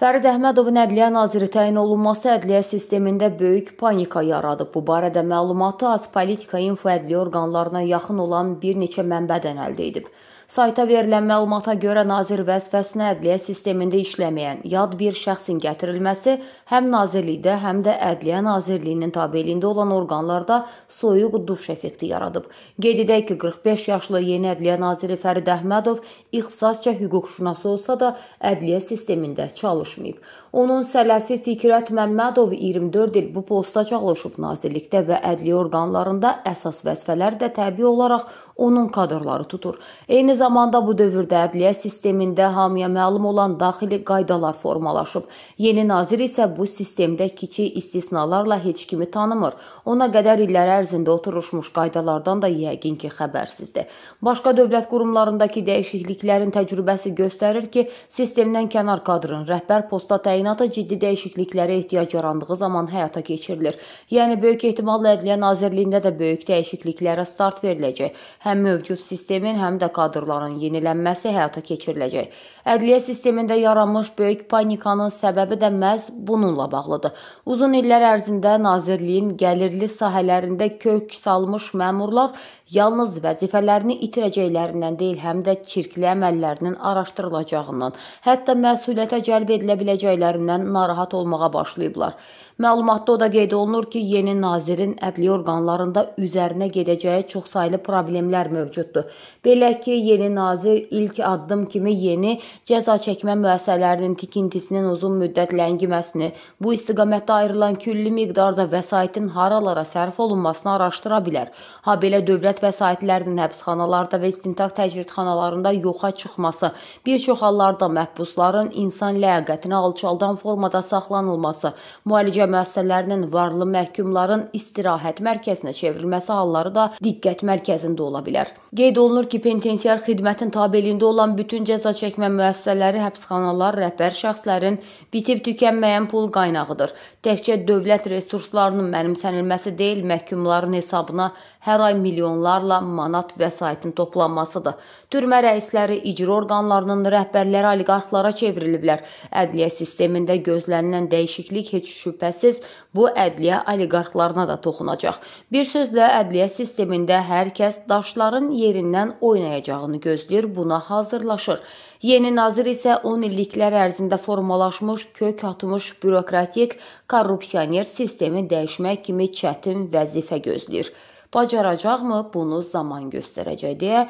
Fərid Əhmədovun Ədliyyə naziri təyin olunması ədliyyə sistemində böyük panika yaradıb. Bu barədə məlumatı Az Politika Info ədliyyə orqanlarına yaxın olan bir neçə mənbədən əldə edib. Sayta verilən məlumata görə nazir vəzifəsinə ədliyyə sistemində işləməyən yad bir şəxsin gətirilməsi həm nazirlikdə, həm də Ədliyyə Nazirliyinin tabeliyində olan orqanlarda soyuq duş effekti yaradıb. Qeyd edək ki, 45 yaşlı yeni Ədliyyə naziri Fərid Əhmədov ixtisasca hüquqşünas olsa da, ədliyyə sistemində çalışmayıb. Onun sələfi Fikrət Məmmədov 24 il bu postda çalışıb nazirlikdə və ədliyyə orqanlarında əsas vəzifələr də təbii olaraq onun kadrları tutur. Eyni zamanda bu dövrdə ədliyyə sistemində hamıya məlum olan daxili qaydalar formalaşıb. Yeni nazir isə bu sistemdə kiçik istisnalarla heç kimi tanımır. Ona qədər illər ərzində oturuşmuş qaydalardan da yəqin ki, xəbərsizdir. Başqa dövlət qurumlarındakı dəyişikliklərin təcrübəsi göstərir ki, sistemdən kənar kadrın rəhbər posta təyinatı ciddi dəyişikliklərə ehtiyac yarandığı zaman həyata keçirilir. Yəni böyük ehtimalla Ədliyyə Nazirliyində də böyük dəyişikliklərə start veriləcək həm mövcud sistemin, həm də kadrların yenilənməsi həyata keçiriləcək. Ədliyyə sistemində yaranmış böyük panikanın səbəbi də məhz bununla bağlıdır. Uzun illər ərzində nazirliyin gəlirli sahələrində kök salmış məmurlar yalnız vəzifələrini itirəcəklərindən deyil, həm də çirkli əməllərinin araşdırılacağından, hətta məsuliyyətə cəlb edilə biləcəklərindən narahat olmağa başlayıblar. Məlumatda o da qeyd olunur ki, yeni nazirin ədli orqanlarında üzərinə gedəcəyi çoxsaylı problemlər mövcuddur. Belə ki, yeni nazir ilk addım kimi yeni cəza çəkmə müəssisələrinin tikintisinin uzun müddət ləngiməsini, bu istiqamətdə ayrılan külli miqdarda vəsaitin haralara sərf olunmasını araşdıra bilər. Ha belə dövlət vəsaitlərinin həbsxanalarda və istintaq təcridxanalarında yoxa çıxması, bir çox hallarda məhbusların insan ləyaqətini alçaldan formada saxlanılması, müalicə müəssisələrinin varlı məhkumların istirahət mərkəzinə çevrilməsi halları da diqqət mərkəzində ola bilər. Qeyd olunur ki, penitensiar xidmətin tabeliyində olan bütün cəza çəkmə müəssisələri, həbsxanalar rəhbər şəxslərin bitib tükənməyən pul qaynağıdır. Təkcə dövlət resurslarının mənimsənilməsi deyil, məhkumların hesabına hər ay milyonlarla manat vəsaitin toplanmasıdır. Türmə rəisləri, icra orqanlarının rəhbərləri oliqarxlara çevriliblər. Ədliyyə sistemində gözlənilən dəyişiklik heç şübhəsiz bu ədliyyə oliqarxlarına da toxunacaq. Bir sözlə ədliyyə sistemində hər kəs daşların yerindən oynayacağını gözləyir, buna hazırlaşır. Yeni nazir isə 10 illiklər ərzində formalaşmış, kök atmış bürokratik korrupsioner sistemi dəyişmək kimi çətin vəzifə gözləyir. Bacaracaqmı, bunu zaman göstərəcək deyə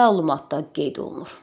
məlumatda qeyd olunur.